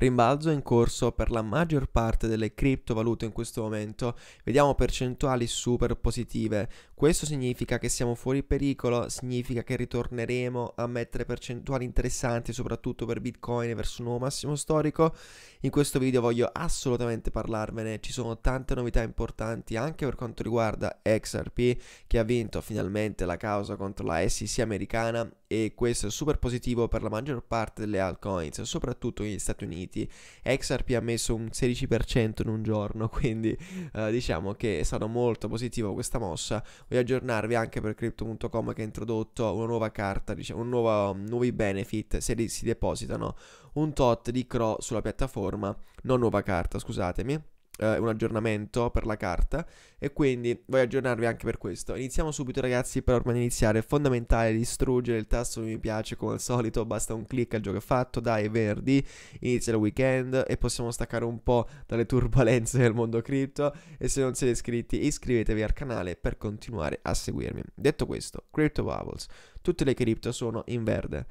rimbalzo in corso per la maggior parte delle criptovalute in questo momento. Vediamo percentuali super positive. Questo significa che siamo fuori pericolo, significa che ritorneremo a mettere percentuali interessanti soprattutto per Bitcoin verso un nuovo massimo storico. In questo video voglio assolutamente parlarvene, ci sono tante novità importanti anche per quanto riguarda XRP che ha vinto finalmente la causa contro la SEC americana e questo è super positivo per la maggior parte delle altcoins, soprattutto negli Stati Uniti. XRP ha messo un 16% in un giorno, quindi eh, diciamo che è stato molto positivo questa mossa. Voglio aggiornarvi anche per crypto.com che ha introdotto una nuova carta, diciamo, un nuovo, nuovi benefit se si depositano un tot di CRO sulla piattaforma, non nuova carta, scusatemi eh, un aggiornamento per la carta e quindi voglio aggiornarvi anche per questo. Iniziamo subito ragazzi, per ormai iniziare è fondamentale distruggere il tasto mi piace come al solito, basta un clic al gioco è fatto, dai è venerdì, inizia il weekend e possiamo staccare un po' dalle turbulenze del mondo cripto e se non siete iscritti iscrivetevi al canale per continuare a seguirmi. Detto questo, Crypto Bubbles, tutte le cripto sono in verde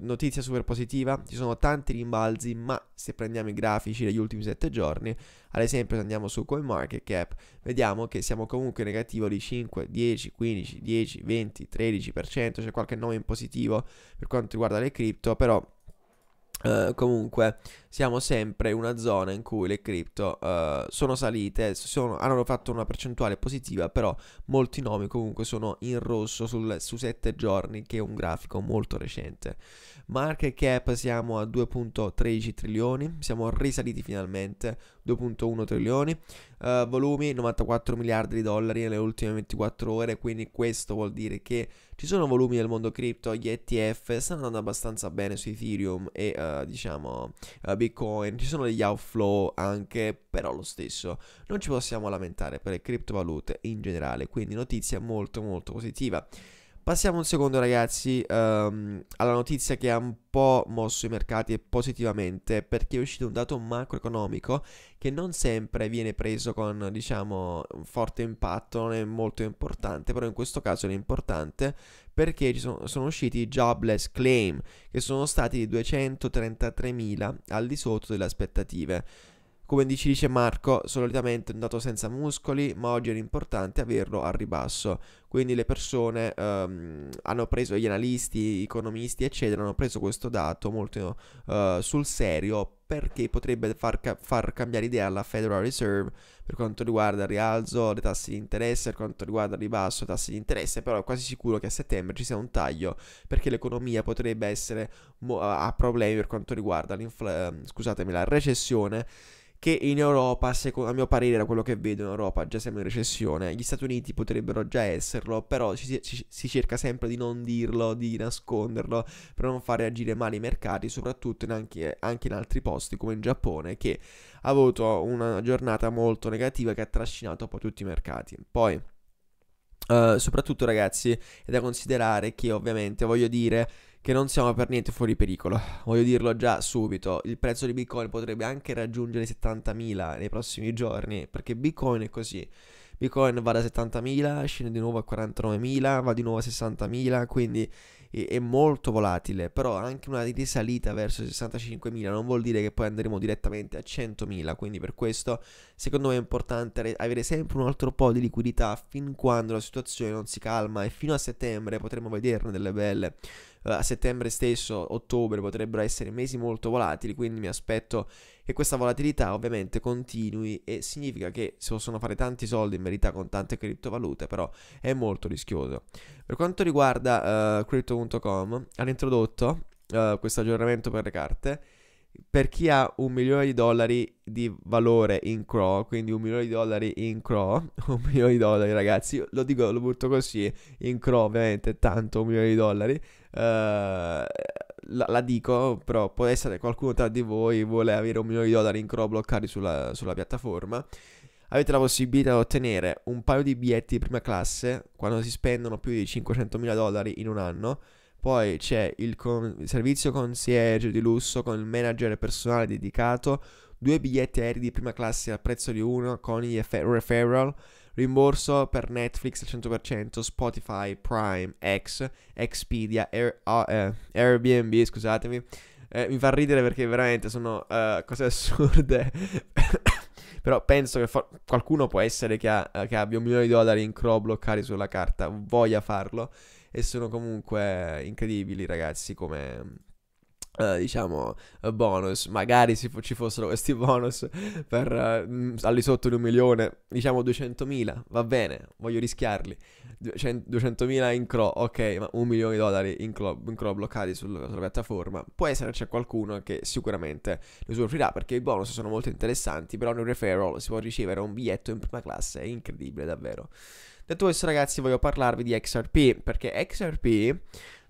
notizia super positiva, ci sono tanti rimbalzi, ma se prendiamo i grafici degli ultimi 7 giorni, ad esempio se andiamo su CoinMarketCap, vediamo che siamo comunque negativo di 5, 10, 15, 10, 20, 13%, c'è qualche nome in positivo per quanto riguarda le cripto, però Uh, comunque siamo sempre in una zona in cui le cripto uh, sono salite, sono, hanno fatto una percentuale positiva, però molti nomi comunque sono in rosso sul, su 7 giorni, che è un grafico molto recente. Market cap siamo a 2.13 trilioni, siamo risaliti finalmente, 2.1 trilioni, uh, volumi 94 miliardi di dollari nelle ultime 24 ore, quindi questo vuol dire che ci sono volumi nel mondo cripto, gli ETF stanno andando abbastanza bene su Ethereum e uh, diciamo uh, Bitcoin, ci sono degli outflow anche, però lo stesso non ci possiamo lamentare per le criptovalute in generale, quindi notizia molto molto positiva. Passiamo un secondo ragazzi um, alla notizia che ha un po' mosso i mercati positivamente perché è uscito un dato macroeconomico che non sempre viene preso con diciamo un forte impatto, non è molto importante, però in questo caso è importante perché sono, sono, usciti i jobless claim che sono stati di 233.000 al di sotto delle aspettative. Come ci dice Marco, solitamente è andato senza muscoli, ma oggi era importante averlo al ribasso. Quindi le persone ehm, hanno preso, gli analisti, gli economisti, eccetera, hanno preso questo dato molto eh, sul serio perché potrebbe far, ca- far, cambiare idea alla Federal Reserve per quanto riguarda il rialzo dei tassi di interesse, per quanto riguarda il ribasso dei tassi di interesse, però è quasi sicuro che a settembre ci sia un taglio perché l'economia potrebbe essere mo- a problemi per quanto riguarda l'infla- scusatemi, la recessione che in Europa, secondo, a mio parere, da quello che vedo in Europa, già siamo in recessione. Gli Stati Uniti potrebbero già esserlo, però si, si, si, cerca sempre di non dirlo, di nasconderlo, per non far reagire male i mercati, soprattutto in anche, anche, in altri posti come in Giappone, che ha avuto una giornata molto negativa che ha trascinato poi tutti i mercati. Poi, eh, soprattutto ragazzi è da considerare che ovviamente voglio dire che non siamo per niente fuori pericolo. Voglio dirlo già subito, il prezzo di Bitcoin potrebbe anche raggiungere 70.000 nei prossimi giorni, perché Bitcoin è così. Bitcoin va da 70.000, scende di nuovo a 49.000, va di nuovo a 60.000, quindi è molto volatile, però anche una risalita verso 65.000 non vuol dire che poi andremo direttamente a 100.000, quindi per questo secondo me è importante avere sempre un altro po' di liquidità fin quando la situazione non si calma e fino a settembre potremo vederne delle belle. Eh, a settembre stesso, ottobre potrebbero essere mesi molto volatili, quindi mi aspetto e questa volatilità ovviamente continui e significa che si possono fare tanti soldi in verità con tante criptovalute, però è molto rischioso. Per quanto riguarda uh, eh, crypto.com, hanno introdotto uh, questo aggiornamento per le carte per chi ha un milione di dollari di valore in crow, quindi un milione di dollari in crow, un milione di dollari ragazzi, lo dico, lo butto così, in crow ovviamente, tanto un milione di dollari, eh, la, la, dico, però può essere qualcuno tra di voi vuole avere un milione di dollari in crow bloccati sulla, sulla piattaforma avete la possibilità di ottenere un paio di biglietti di prima classe quando si spendono più di 500.000 dollari in un anno. Poi c'è il, con- servizio concierge di lusso con il manager personale dedicato, due biglietti aerei di prima classe al prezzo di uno con i refer- referral Rimborso per Netflix al 100%, Spotify, Prime, X, Expedia, Air, uh, eh, Airbnb, scusatemi. Eh, mi fa ridere perché veramente sono uh, cose assurde. Però penso che for- qualcuno può essere che, ha, eh, che, abbia un milione di dollari in crow bloccati sulla carta, voglia farlo. E sono comunque incredibili, ragazzi, come eh, diciamo eh, bonus magari f- ci fossero questi bonus per uh, al di sotto di un milione diciamo 200.000 va bene voglio rischiarli 200.000 in cro ok ma un milione di dollari in cro, in cro bloccati sul- sulla piattaforma può essere c'è qualcuno che sicuramente ne usufruirà perché i bonus sono molto interessanti però nel referral si può ricevere un biglietto in prima classe è incredibile davvero Detto questo ragazzi voglio parlarvi di XRP perché XRP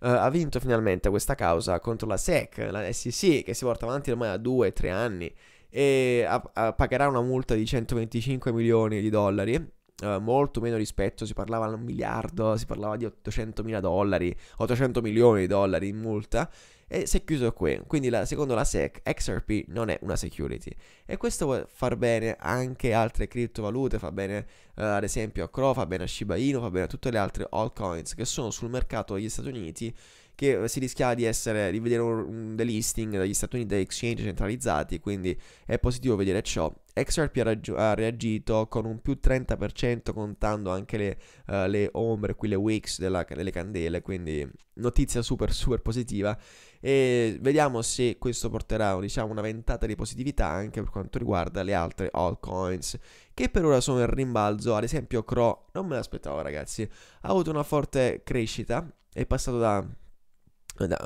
Uh, eh, ha vinto finalmente questa causa contro la SEC, la SEC che si porta avanti ormai da 2-3 anni e a, a pagherà una multa di 125 milioni di dollari eh, molto meno rispetto, si parlava di un miliardo, si parlava di 800 mila dollari, 800 milioni di dollari in multa e si è chiuso qui. Quindi la, secondo la SEC XRP non è una security e questo può far bene anche altre criptovalute, fa bene eh, ad esempio a Crow, fa bene a Shiba Inu, fa bene a tutte le altre altcoins che sono sul mercato degli Stati Uniti che si rischiava di, essere, di vedere un, un delisting dagli Stati Uniti da exchange centralizzati, quindi è positivo vedere ciò XRP ha, raggi- ha, reagito con un più 30% contando anche le, uh, le ombre, qui le wicks della, delle candele, quindi notizia super super positiva e vediamo se questo porterà diciamo, una ventata di positività anche per quanto riguarda le altre altcoins che per ora sono in rimbalzo, ad esempio Crow, non me l'aspettavo ragazzi, ha avuto una forte crescita, è passato da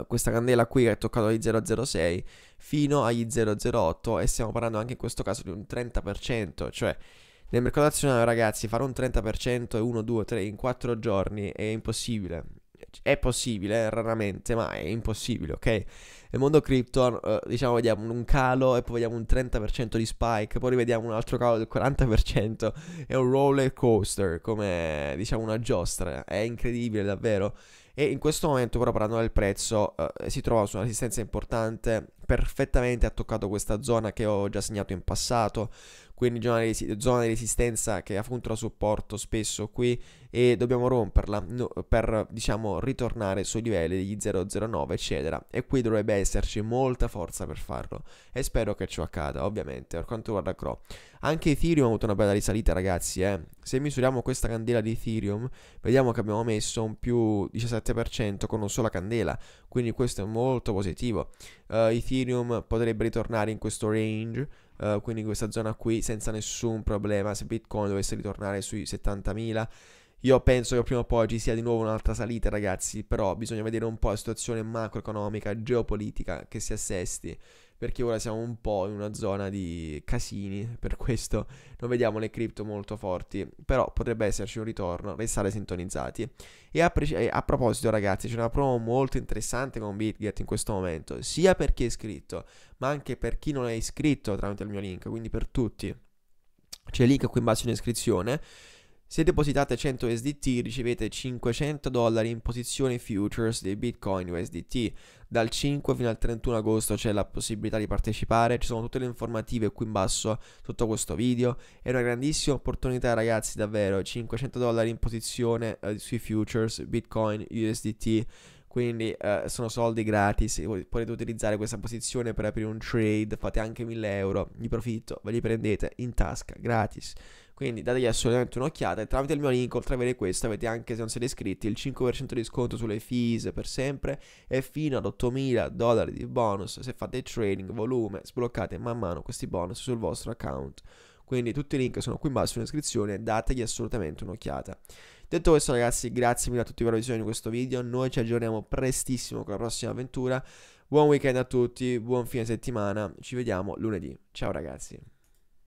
questa candela qui è toccata agli 006 fino agli 008 e stiamo parlando anche in questo caso di un 30%, cioè nel mercato azionario ragazzi fare un 30% e 1, 2, 3, in 4 giorni è impossibile. È possibile, raramente, ma è impossibile, ok? Nel mondo cripto, eh, diciamo, vediamo un calo e poi vediamo un 30% di spike, poi rivediamo un altro calo del 40%, è un roller coaster, come diciamo una giostra, è incredibile davvero e in questo momento però parlando del prezzo eh, si trova su una resistenza importante perfettamente ha toccato questa zona che ho già segnato in passato, quindi zona di, zona di resistenza che appunto la supporto spesso qui e dobbiamo romperla no, per diciamo ritornare sui livelli degli 009 eccetera e qui dovrebbe esserci molta forza per farlo e spero che ciò accada ovviamente per quanto riguarda Crow. Anche Ethereum ha avuto una bella risalita ragazzi eh. Se misuriamo questa candela di Ethereum vediamo che abbiamo messo un più 17% con una sola candela quindi questo è molto positivo. Uh, Ethereum Ethereum potrebbe ritornare in questo range, uh, quindi in questa zona qui, senza nessun problema. Se Bitcoin dovesse ritornare sui 70.000, io penso che prima o poi ci sia di nuovo un'altra salita, ragazzi. Però bisogna vedere un po' la situazione macroeconomica, geopolitica che si assesti perché ora siamo un po' in una zona di casini, per questo non vediamo le cripto molto forti, però potrebbe esserci un ritorno, restare sintonizzati. E a, pre- a proposito ragazzi, c'è una promo molto interessante con Bitget in questo momento, sia per chi è iscritto, ma anche per chi non è iscritto tramite il mio link, quindi per tutti. C'è il link qui in basso in descrizione se depositate 100 USDT ricevete 500 dollari in posizione futures dei Bitcoin USDT. Dal 5 fino al 31 agosto c'è la possibilità di partecipare, ci sono tutte le informative qui in basso sotto questo video. È una grandissima opportunità ragazzi davvero, 500 dollari in posizione eh, sui futures Bitcoin USDT quindi eh, sono soldi gratis, potete utilizzare questa posizione per aprire un trade, fate anche 1000 euro di profitto, ve li prendete in tasca gratis. Quindi dategli assolutamente un'occhiata e tramite il mio link, oltre a avere questo, avete anche, se non siete iscritti, il 5% di sconto sulle fees per sempre e fino ad 8.000 dollari di bonus se fate trading, volume, sbloccate man mano questi bonus sul vostro account. Quindi tutti i link sono qui in basso in descrizione, dategli assolutamente un'occhiata. Detto questo ragazzi, grazie mille a tutti per la visione di questo video, noi ci aggiorniamo prestissimo con la prossima avventura. Buon weekend a tutti, buon fine settimana, ci vediamo lunedì. Ciao ragazzi.